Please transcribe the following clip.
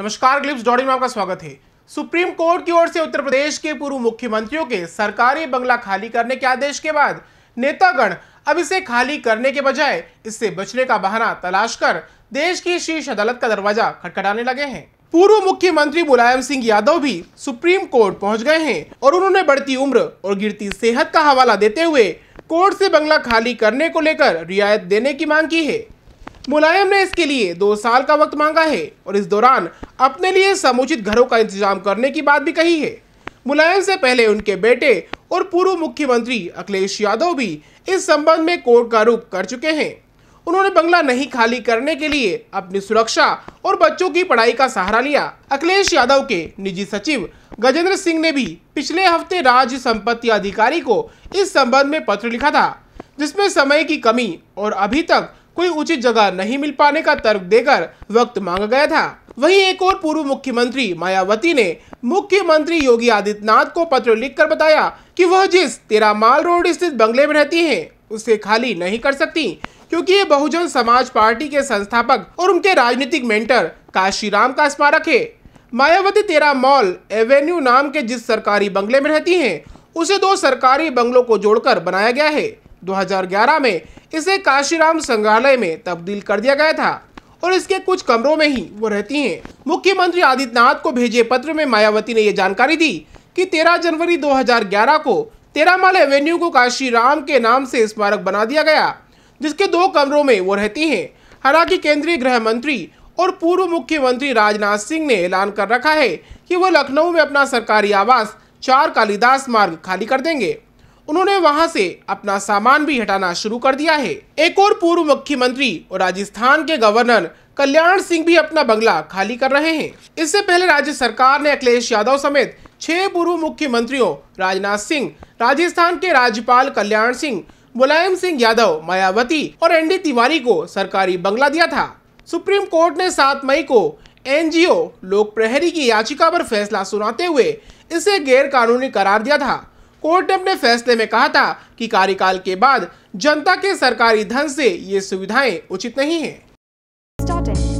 नमस्कार क्लिप्स डॉडी में आपका स्वागत है सुप्रीम कोर्ट की ओर से उत्तर प्रदेश के पूर्व मुख्यमंत्रियों के सरकारी बंगला खाली करने के आदेश के बाद नेतागण अब इसे खाली करने के बजाय इससे बचने का बहाना तलाश कर देश की शीर्ष अदालत का दरवाजा खटखटाने लगे हैं पूर्व मुख्यमंत्री मुलायम सिंह यादव भी सुप्रीम कोर्ट पहुंच गए हैं और उन्होंने बढ़ती उम्र और गिरती सेहत का हवाला देते हुए कोर्ट से बंगला खाली करने को लेकर रियायत देने की मांग की है मुलायम ने इसके लिए दो साल का वक्त मांगा है और इस दौरान अपने लिए समुचित घरों का इंतजाम करने की बात भी कही है मुलायम से पहले उनके बेटे और पूर्व मुख्यमंत्री अखिलेश यादव भी इस संबंध में कोर्ट का रूप कर चुके हैं उन्होंने बंगला नहीं खाली करने के लिए अपनी सुरक्षा और बच्चों की पढ़ाई का सहारा लिया अखिलेश यादव के निजी सचिव गजेंद्र सिंह ने भी पिछले हफ्ते राज्य संपत्ति अधिकारी को इस संबंध में पत्र लिखा था जिसमें समय की कमी और अभी तक कोई उचित जगह नहीं मिल पाने का तर्क देकर वक्त मांगा गया था वहीं एक और पूर्व मुख्यमंत्री मायावती ने मुख्यमंत्री योगी आदित्यनाथ को पत्र लिखकर बताया कि वह जिस तेरा माल रोड स्थित बंगले में रहती हैं उसे खाली नहीं कर सकती क्योंकि ये बहुजन समाज पार्टी के संस्थापक और उनके राजनीतिक मेंटर काशीराम का स्मारक है मायावती तेरा मॉल एवेन्यू नाम के जिस सरकारी बंगले में रहती हैं उसे दो सरकारी बंगलों को जोड़कर बनाया गया है 2011 में इसे काशीराम संग्रहालय में तब्दील कर दिया गया था और इसके कुछ कमरों में ही वो रहती हैं मुख्यमंत्री आदित्यनाथ को भेजे पत्र में मायावती ने ये जानकारी दी कि 13 जनवरी 2011 को तेरामल एवेन्यू को काशीराम के नाम से स्मारक बना दिया गया जिसके दो कमरों में वो रहती है हालांकि केंद्रीय गृह मंत्री और पूर्व मुख्यमंत्री राजनाथ सिंह ने ऐलान कर रखा है कि वो लखनऊ में अपना सरकारी आवास चार कालिदास मार्ग खाली कर देंगे उन्होंने वहां से अपना सामान भी हटाना शुरू कर दिया है एक और पूर्व मुख्यमंत्री और राजस्थान के गवर्नर कल्याण सिंह भी अपना बंगला खाली कर रहे हैं इससे पहले राज्य सरकार ने अखिलेश यादव समेत छह पूर्व मुख्यमंत्रियों राजनाथ सिंह राजस्थान के राज्यपाल कल्याण सिंह मुलायम सिंह यादव मायावती और एन तिवारी को सरकारी बंगला दिया था सुप्रीम कोर्ट ने सात मई को एनजीओ लोक प्रहरी की याचिका पर फैसला सुनाते हुए इसे गैर कानूनी करार दिया था कोर्ट ने अपने फैसले में कहा था कि कार्यकाल के बाद जनता के सरकारी धन से ये सुविधाएं उचित नहीं है